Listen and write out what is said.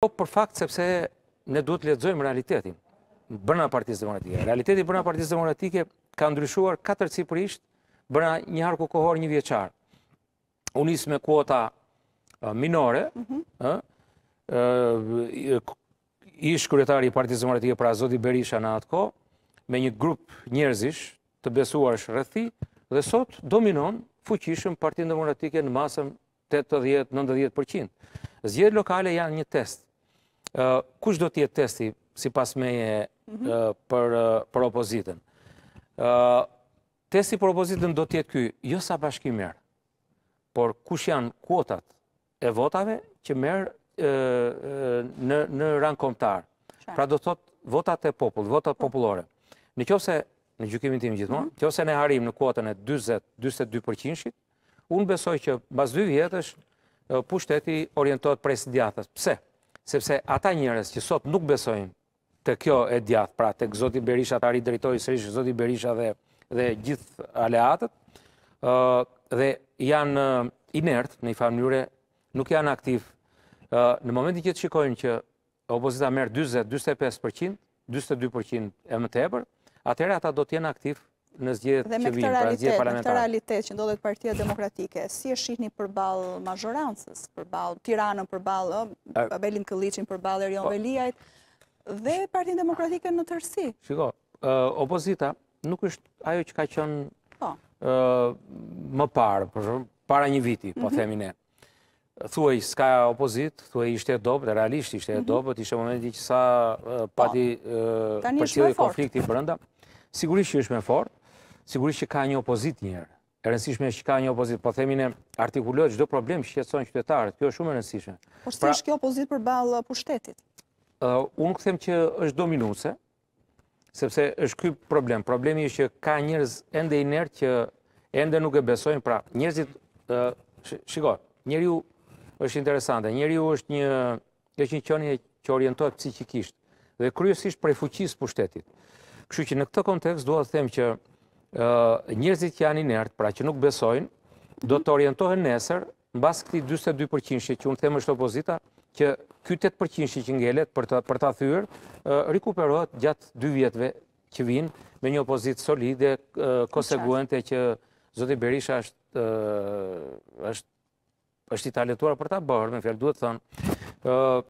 Po për fakt sepse ne duhet të ledzojmë realitetin, bërna partizë demokratike. Realitetin bërna partizë demokratike ka ndryshuar katër brenda bërna një harku kohor një U Unis me kuota minore, mhm. ish kërëtari i partijës demokratike pra Zoti Berisha në atë ko, me një grup njerëzish të besuar është rëthi, dhe sot dominon fuqishëm partijën demokratike në masëm 80-90%. Zgjedhjet lokale janë një test kush do tjetë testi, si pas meje, mhm. për opozitën? Testi për opozitën do tjetë kjoj, jo sa bashkimerë, por kush janë kuotat e votave që merë në rangë komptarë. Pra do thotë votat e popull, votat po. populore. Në kjo se, në gjukimin tim gjithmon, kjo mhm. se ne harim në kuotën e 20-22%-shit, unë besoj që bas dy vjetës pushteti orientohet presidiatës. Pse? Pse? sepse ata njërës që sot nuk besojnë të kjo e djath, pra të këzoti Berisha, të arit drejtojë sërishë, këzoti Berisha dhe gjithë aleatët, dhe janë inert në i fa nuk janë aktiv. Në momentin që të shikojnë që opozita merë 20-25%, 22% e më të ebër, ata do tjenë aktiv në zgjedhjet që vijnë, pra zgjedhjet parlamentare. Dhe me këtë pra, realitet që ndodhet Partia Demokratike, si e shihni përballë majorancës, përballë Tiranës, përballë Abelin Këlliçin, përballë Erjon Veliajt po. dhe Partin Demokratike në tërësi. Shiko, opozita nuk është ajo që ka qenë po. më parë, por para një viti, po mhm. themi ne. Thuaj s'ka opozit, thuaj ishte e dobët, realisht ishte e mhm. dobët, ishte momenti që sa po. pati e konflikti përënda. Sigurisht që ishme fort, sigurisht që ka një opozit njërë. E rënsishme që ka një opozit, po themin e artikulojt qdo problem shqetëson qytetarët, kjo shumë e rënsishme. Por së të pra- kjo opozit për balë shtetit? Unë këthem që është dominuse, sepse është kjo problem. Problemi është që ka njërës ende i nërë që ende nuk e besojnë, pra njërësit, shiko, njëri ju është interesante, njëri është një, një qënje që orientohet psikikisht, dhe kryesisht prej fuqis pushtetit. Kështu që në këtë kontekst duhet të them që njërzit që janë nërtë, pra që nuk besojnë, do të orientohen nesër, në basë këti 22% që unë themë është opozita, që këtë 8% që ngelet për të thyrë, rikuperohet gjatë 2 vjetëve që vinë me një opozitë solide, koseguente që Zotë Berisha është është i taletuar për ta bërë, me fjallë duhet thënë.